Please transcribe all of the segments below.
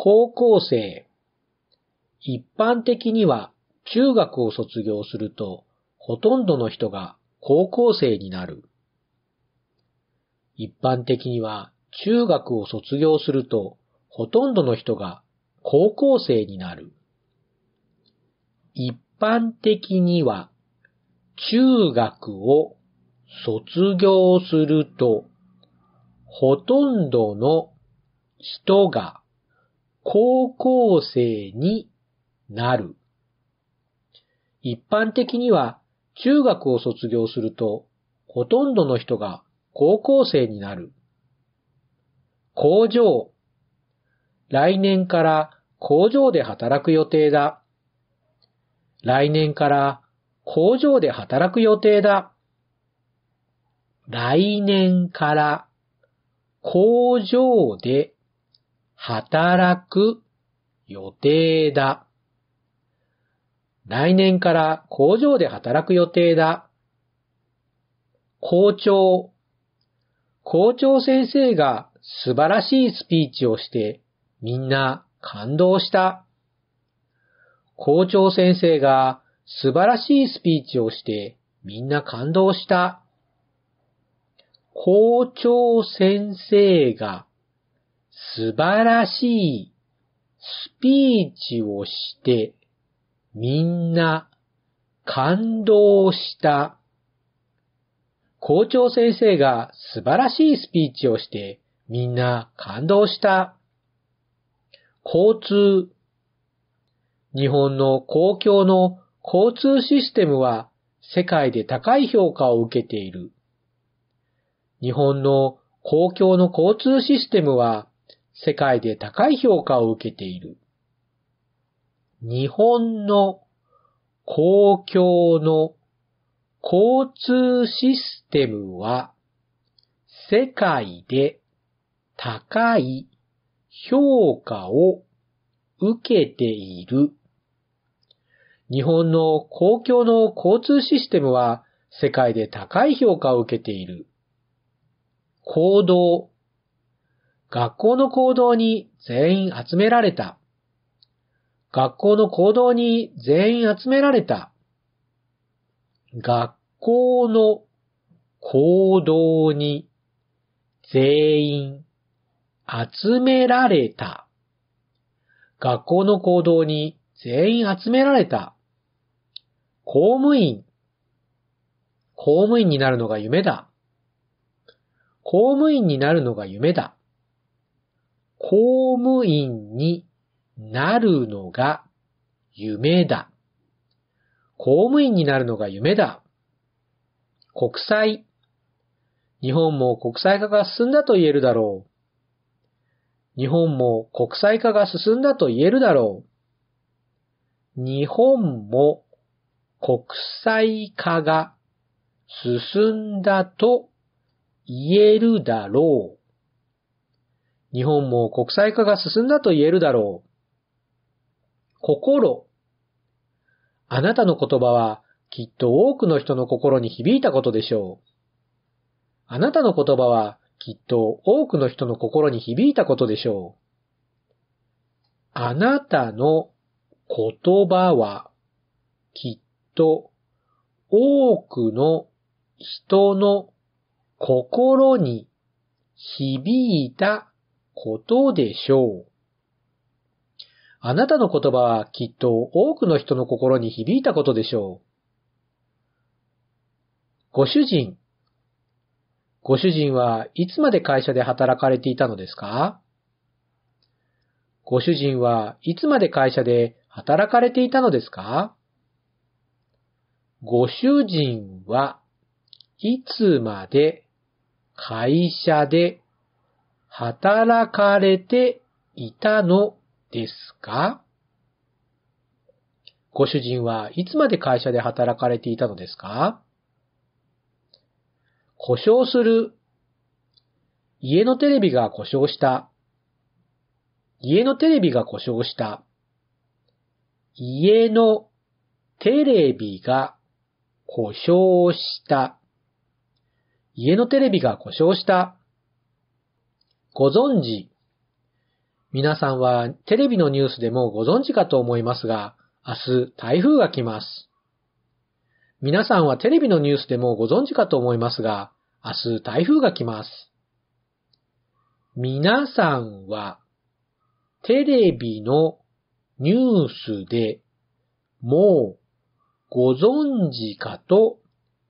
高校生。一般的には中学を卒業するとほとんどの人が高校生になる。一般的には中学を卒業するとほとんどの人が高校生になる。一般的には中学を卒業するとほとんどの人が高校生になる。一般的には中学を卒業するとほとんどの人が高校生になる。工場。来年から工場で働く予定だ。来年から工場で働く予定だ。来年から工場で働く予定だ。来年から工場で働く予定だ。校長。校長先生が素晴らしいスピーチをしてみんな感動した。校長先生が素晴らしいスピーチをしてみんな感動した。校長先生が素晴らしいスピーチをしてみんな感動した。校長先生が素晴らしいスピーチをしてみんな感動した。交通。日本の公共の交通システムは世界で高い評価を受けている。日本の公共の交通システムは世界で高い評価を受けている。日本の公共の交通システムは世界で高い評価を受けている。日本の公共の交通システムは世界で高い評価を受けている。行動学校の行動に全員集められた。学校の行動に全員集められた。学校の行動に全員集められた。学校の行動に全員集められた。公務員。公務員になるのが夢だ。公務員になるのが夢だ。公務員になるのが夢だ。公務員になるのが夢だ。国際。日本も国際化が進んだと言えるだろう。日本も国際化が進んだと言えるだろう。日本も国際化が進んだと言えるだろう。日本も国際化が進んだと言えるだろう。心。あなたの言葉はきっと多くの人の心に響いたことでしょう。あなたの言葉はきっと多くの人の心に響いたことでしょう。あなたの言葉はきっと多くの人の心に響いたことでしょう。あなたの言葉はきっと多くの人の心に響いたことでしょう。ご主人。ご主人はいつまで会社で働かれていたのですかご主人はいつまで会社で働かれていたのですかご主人はいつまで会社で働かれていたのですかご主人はいつまで会社で働かれていたのですか故障する。家のテレビが故障した。家のテレビが故障した。家のテレビが故障した。家のテレビが故障した。ご存知。皆さんはテレビのニュースでもご存知かと思いますが、明日台風が来ます。皆さんはテレビのニュースでもご存知かと思いますが、明日台風が来ます。皆さんはテレビのニュースでもうご存知かと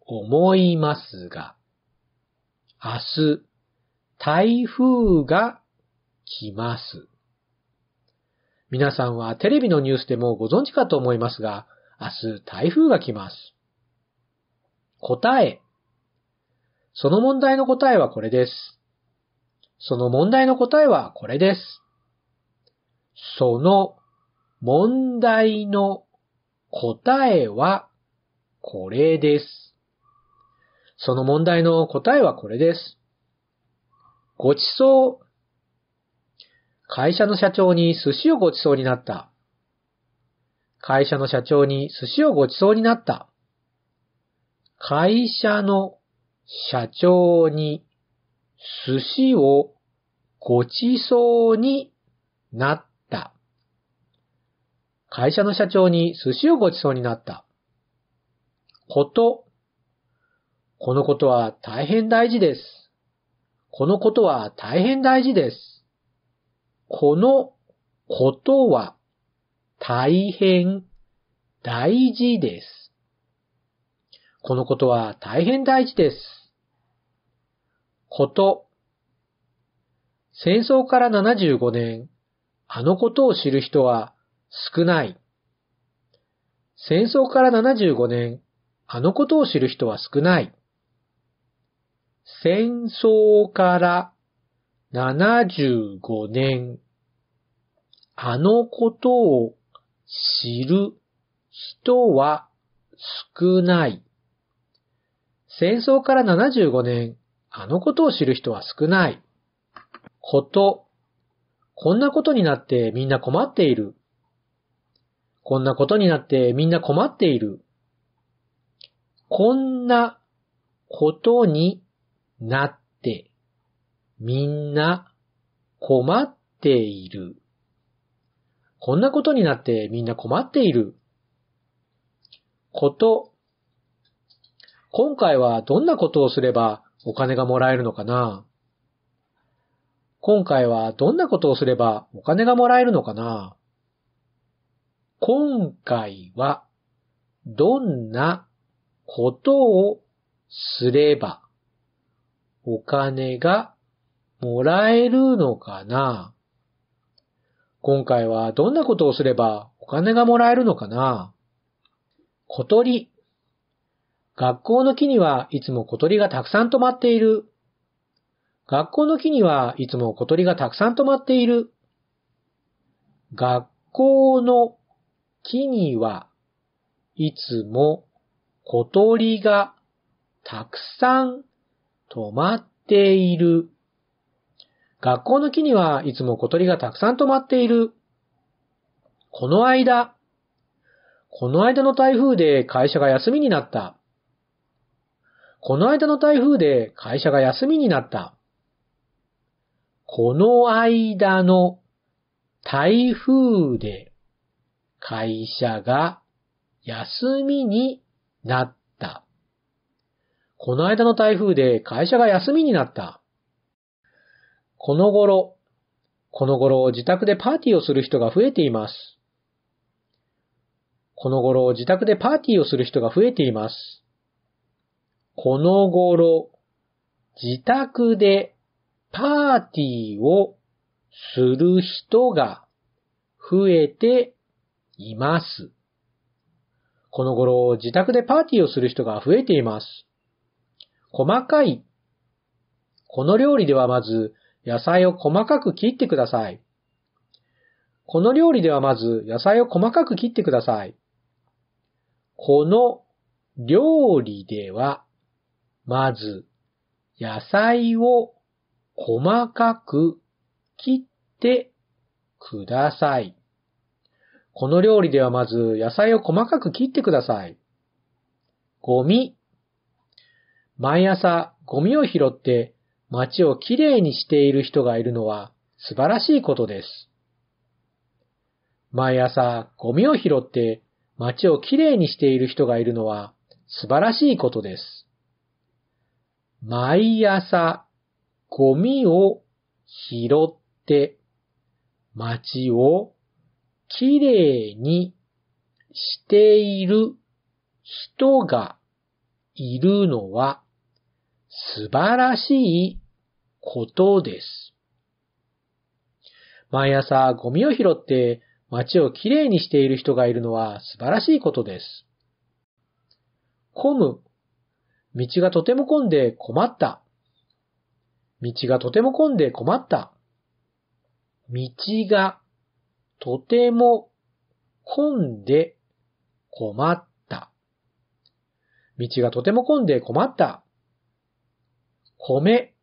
思いますが、明日台風が来ます。皆さんはテレビのニュースでもご存知かと思いますが、明日台風が来ます。答え。その問題の答えはこれです。その問題の答えはこれです。その問題の答えはこれです。その問題の答えはこれです。ごちそう。会社の社長に寿司をごちそうになった。会社の社長に寿司をごちそうになった。会社の社長に寿司をごちそうになった。会社の社長に寿司をごちそうになった。こと。このことは大変大事です。このことは大変大事です。このことは大変大事です。このことは大変大事です。こと。戦争から75年、あのことを知る人は少ない。戦争から75年、あのことを知る人は少ない。戦争から75年、あのことを知る人は少ない。戦争から75年、あのことを知る人は少ない。こと。こんなことになってみんな困っている。こんなことになってみんな困っている。こんなことになって、みんな困っている。こんなことになってみんな困っている。こと。今回はどんなことをすればお金がもらえるのかな今回はどんなことをすればお金がもらえるのかな今回はどんなことをすればお金がもらえるのかな今回はどんなことをすればお金がもらえるのかな小鳥。学校の木にはいつも小鳥がたくさん止まっている。学校の木にはいつも小鳥がたくさん止まっている。学校の木にはいつも小鳥がたくさん止まっている。学校の木にはいつも小鳥がたくさん止まっている。この間。この間の台風で会社が休みになった。この間の台風で会社が休みになった。この間の台風で会社が休みになっこの間の台風で会社が休みになった。この頃、この頃自宅でパーティーをする人が増えています。この頃自宅でパーティーをする人が増えています。この頃、自宅でパーティーをする人が増えています。この頃、自宅でパーティーをする人が増えています。細かい。この料理ではまず野菜を細かく切ってください。この料理ではまず野菜を細かく切ってください。この料理ではまず野菜を細かく切ってください。この料理ではまず野菜を細かく切ってください。ゴミ毎朝ゴミを拾って街をきれいにしている人がいるのは素晴らしいことです。毎朝ゴミを拾って街をきれいにしている人がいるのは素晴らしいことです。毎朝ゴミを拾って街をきれいにしている人がいるのは素晴らしいことです。毎朝ゴミを拾って街をきれいにしている人がいるのは素晴らしいことです。混む。道がとても混んで困った。道がとても混んで困った。道がとても混んで困った。道がとても混んで困った。米。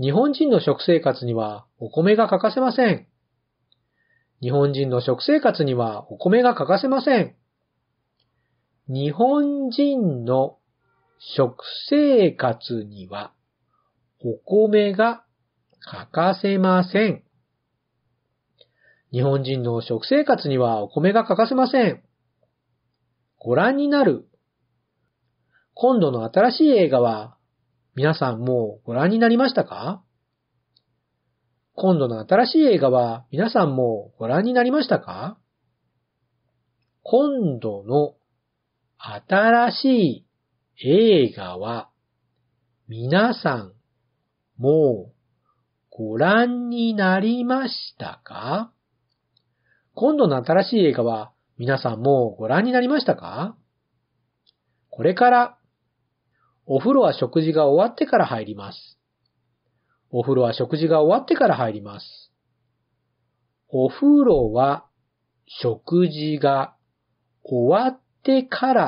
日本人の食生活にはお米が欠かせません。日本人の食生活にはお米が欠かせません。日本人の食生活にはお米が欠かせません。日本人の食生活にはお米が欠かせません。ご覧になる。今度の新しい映画は皆さんもうご覧になりましたか今度の新しい映画は皆さんもご覧になりましたか今度の新しい映画は皆さんもうご覧になりましたか今度の新しい映画は皆さんもうご覧になりましたかこれからお風呂は食事が終わってから入ります。お風呂は食事が終わってから入ります。お風呂は食事が終わってから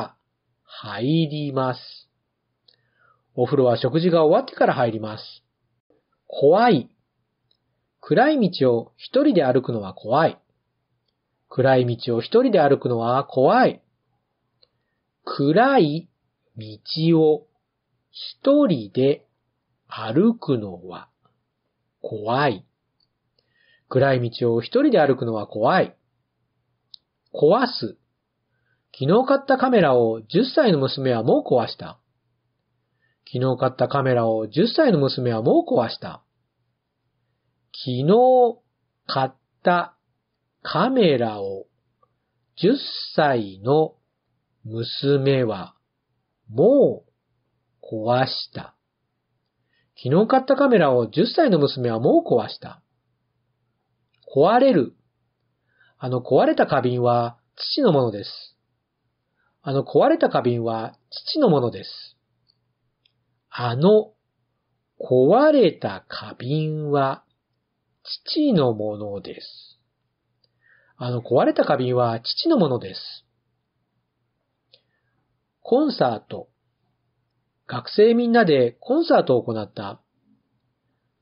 入ります。お風呂は食事が終わってから入ります。怖い。暗い道を一人で歩くのは怖い。暗い道を一人で歩くのは怖い。暗い道を一人で歩くのは怖い。暗い道を一人で歩くのは怖い。壊す。昨日買ったカメラを10歳の娘はもう壊した。昨日買ったカメラを10歳の娘はもう壊した。昨日買ったカメラを10歳の娘はもう壊した。昨日買ったカメラを10歳の娘はもう壊した。壊れる。あの壊れた花瓶は父のものです。あの壊れた花瓶は父のものです。あの壊れた花瓶は父のものです。あの壊れた花瓶は父のものです。コンサート学生みんなでコンサートを行った。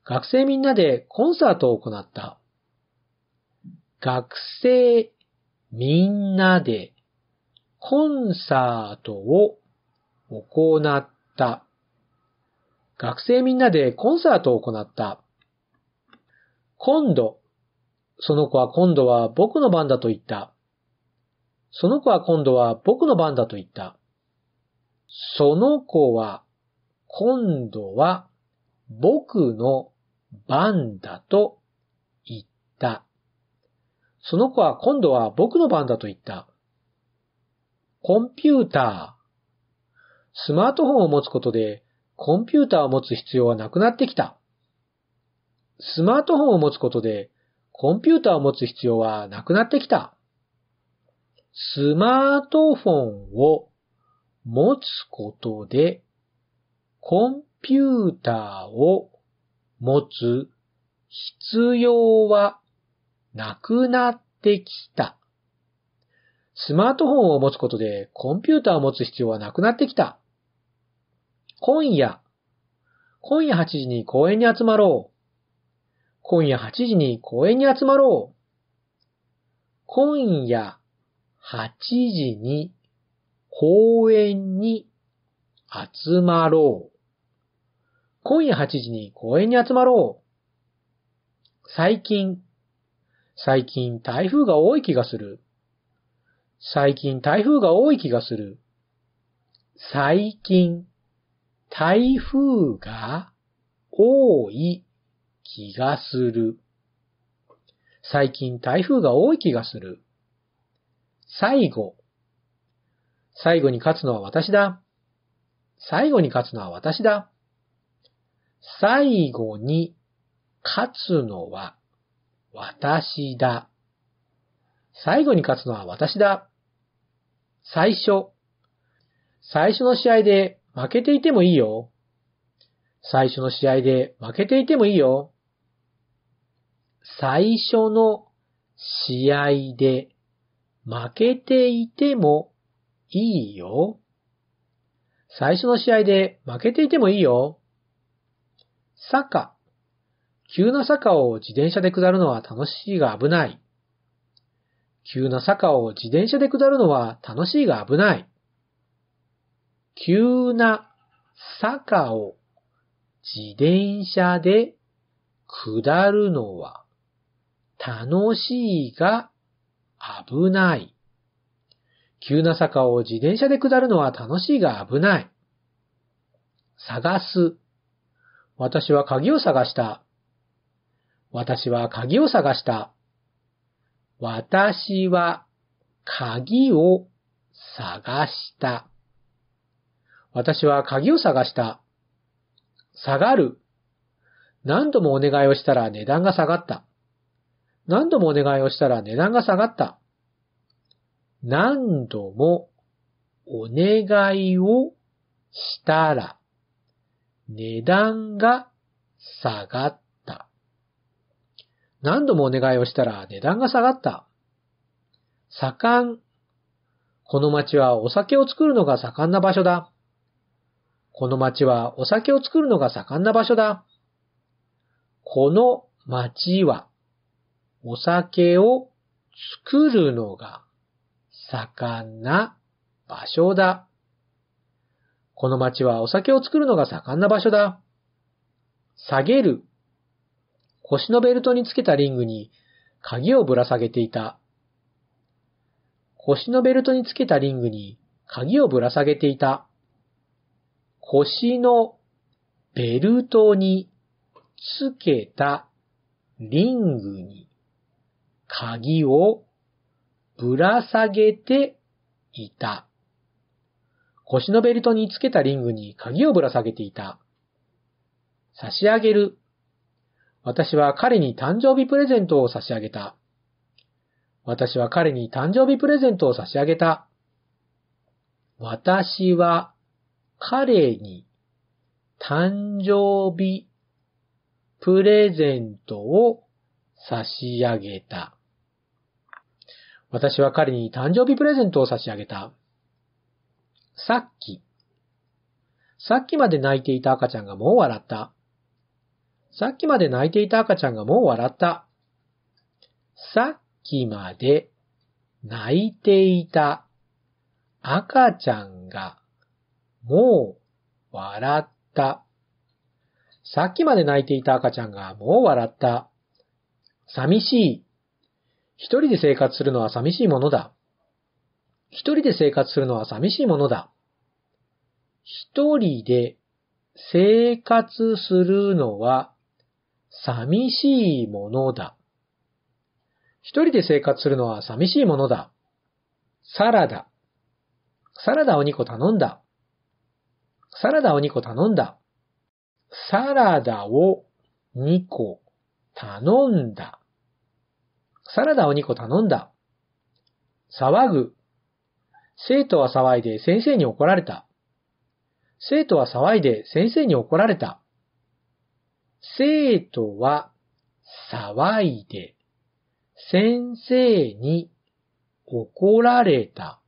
学生みんなでコンサートを行った。学生みんなでコンサートを行った。学生みんなでコンサートを行った。今度、その子は今度は僕の番だと言った。その子は今度は僕の番だと言った。その子は今度は僕の番だと言った。その子は今度は僕の番だと言った。コンピューター。スマートフォンを持つことでコンピューターを持つ必要はなくなってきた。スマートフォンを持つことでコンピューターを持つ必要はなくなってきた。スマートフォンを持つことで、コンピューターを持つ必要はなくなってきた。スマートフォンを持つことでコンピューターを持つ必要はなくなってきた。今夜、今夜8時に公園に集まろう。今夜8時に公園に集まろう。今夜8時に公園に集まろう。今夜8時に公園に集まろう。最近、最近台風が多い気がする。最近台風が多い気がする。最近台風が多い気がする。最近台風が多い気がする。最後、最後に勝つのは私だ。最後に勝つのは私だ。最後に勝つのは私だ。最後に勝つのは私だ。最初。最初の試合で負けていてもいいよ。最初の試合で負けていてもいいよ。最初の試合で負けていてもいいよ。最初の試合で負けていてもいいよ。坂。急な坂を自転車で下るのは楽しいが危ない。急な坂を自転車で下るのは楽しいが危ない。急な坂を自転車で下るのは楽しいが危ない。急な坂を自転車で下るのは楽しいが危ない。探す。私は鍵を探した。私は鍵を探した。私は鍵を探した。私は鍵を探した。下がる。何度もお願いをしたら値段が下がった。何度もお願いをしたら値段が下がった。何度もお願いをしたら値段が下がった。何度もお願いをしたら値段が下がった。盛ん。この町はお酒を作るのが盛んな場所だ。この町はお酒を作るのが盛んな場所だ。この町はお酒を作るのが盛んな場所だ。この町はお酒を作るのが盛んな場所だ。下げる。腰のベルトにつけたリングに鍵をぶら下げていた。腰のベルトにつけたリングに鍵をぶら下げていた。腰のベルトにつけたリングに鍵をぶら下げていた。腰のベルトにつけたリングに鍵をぶら下げていた。差し上げる。私は彼に誕生日プレゼントを差し上げた。私は彼に誕生日プレゼントを差し上げた。私は彼に誕生日プレゼントを差し上げた。私は彼に誕生日プレゼントを差し上げた。さっき。さっきまで泣いていた赤ちゃんがもう笑った。さっきまで泣いていた赤ちゃんがもう笑った。さっきまで泣いていた赤ちゃんがもう笑った。さっきまで泣いていた赤ちゃんがもう笑った。寂しい。一人で生活するのは寂しいものだ。一人で生活するのは寂しいものだ。一人で生活するのは寂しいものだ。一人で生活するのは寂しいものだ。サラダ。サラダを2個頼んだ。サラダを2個頼んだ。サラダを2個頼んだ。サラダを2個頼んだ。騒ぐ。生徒は騒いで先生に怒られた。生徒は騒いで先生に怒られた。生徒は騒いで先生に怒られた。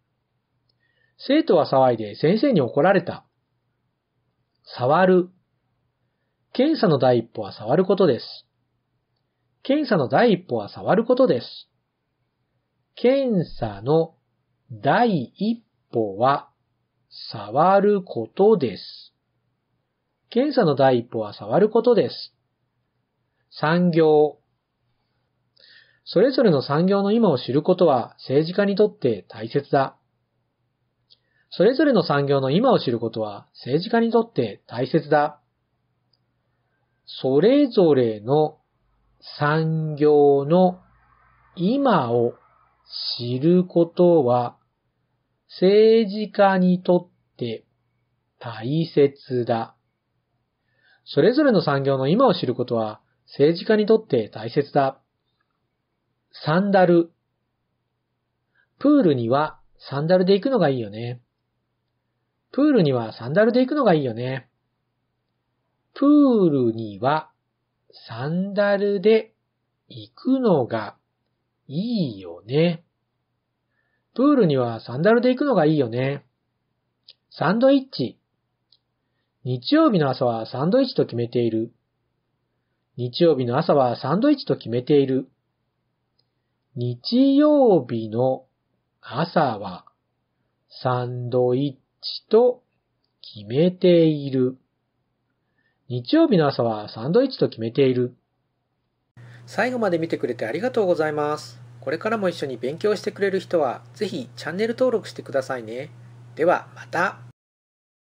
生徒は騒いで先生に怒られた。触る。検査の第一歩は触ることです。検査の第一歩は触ることです。検査の第一歩は触ることです。検査の第一歩は触ることです。産業。それぞれの産業の今を知ることは政治家にとって大切だ。それぞれの産業の今を知ることは政治家にとって大切だ。それぞれの産業の今を知ることは政治家にとって大切だ。それぞれの産業の今を知ることは政治家にとって大切だ。サンダル。プールにはサンダルで行くのがいいよね。プールにはサンダルで行くのがいいよね。プールにはサンダルで行くのがいいよね。プールにはサンダルで行くのがいいよね。サンドイッチ。日曜日の朝はサンドイッチと決めている。日曜日の朝はサンドイッチと決めている。日曜日の朝はサンドイッチと決めている。日曜日の朝はサンドイッチと決めている。最後まで見てくれてありがとうございます。これからも一緒に勉強してくれる人は、ぜひチャンネル登録してくださいね。ではまた。